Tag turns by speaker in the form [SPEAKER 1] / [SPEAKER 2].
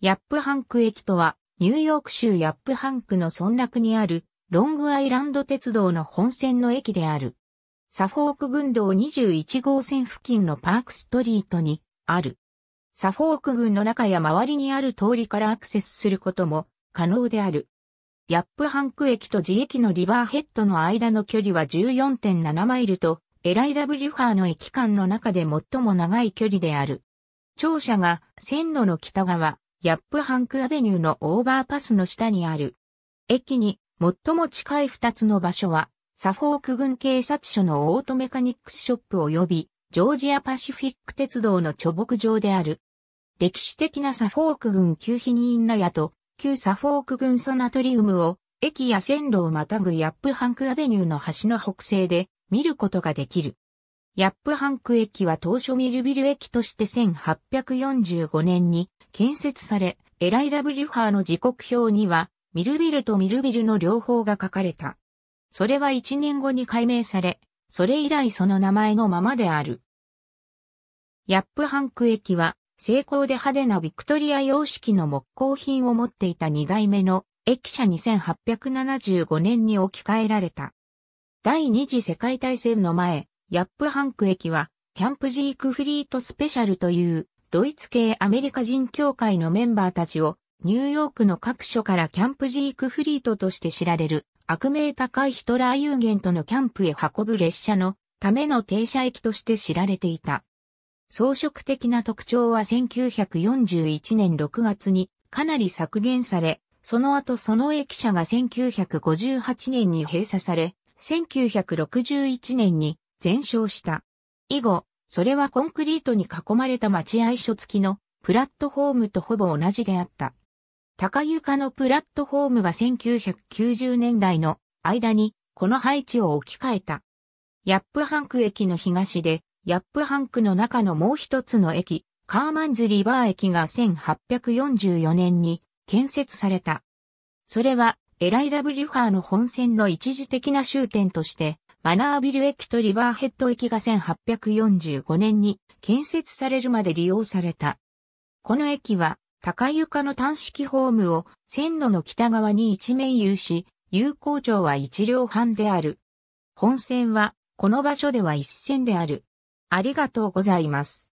[SPEAKER 1] ヤップハンク駅とは、ニューヨーク州ヤップハンクの村落にある、ロングアイランド鉄道の本線の駅である。サフォーク群道21号線付近のパークストリートに、ある。サフォーク群の中や周りにある通りからアクセスすることも可能である。ヤップハンク駅と自駅のリバーヘッドの間の距離は14.7マイルと、エライダ・ブリュファーの駅間の中で最も長い距離である。庁舎が線路の北側、ヤップハンクアベニューのオーバーパスの下にある。駅に最も近い二つの場所は、サフォーク軍警察署のオートメカニックスショップ及び、ジョージアパシフィック鉄道の貯牧場である。歴史的なサフォーク軍旧避ニのンナと、旧サフォーク軍ソナトリウムを、駅や線路をまたぐヤップハンクアベニューの橋の北西で見ることができる。ヤップハンク駅は当初ミルビル駅として1845年に建設され、エライダ・ブリュハーの時刻表には、ミルビルとミルビルの両方が書かれた。それは1年後に改名され、それ以来その名前のままである。ヤップハンク駅は、成功で派手なビクトリア様式の木工品を持っていた2代目の駅舎2 8 7 5年に置き換えられた。第二次世界大戦の前、ヤップハンク駅は、キャンプジークフリートスペシャルという、ドイツ系アメリカ人協会のメンバーたちを、ニューヨークの各所からキャンプジークフリートとして知られる、悪名高いヒトラー有限とのキャンプへ運ぶ列車のための停車駅として知られていた。装飾的な特徴は1941年6月にかなり削減され、その後その駅舎が1958年に閉鎖され、1961年に全焼した。以後、それはコンクリートに囲まれた待合所付きのプラットフォームとほぼ同じであった。高床のプラットフォームが1990年代の間にこの配置を置き換えた。ヤップハンク駅の東で、ヤップハンクの中のもう一つの駅、カーマンズリバー駅が1844年に建設された。それは、エライダ・ブリュファーの本線の一時的な終点としてマナービル駅とリバーヘッド駅が1845年に建設されるまで利用された。この駅は高床の単式ホームを線路の北側に一面有し、有効庁は一両半である。本線はこの場所では一線である。ありがとうございます。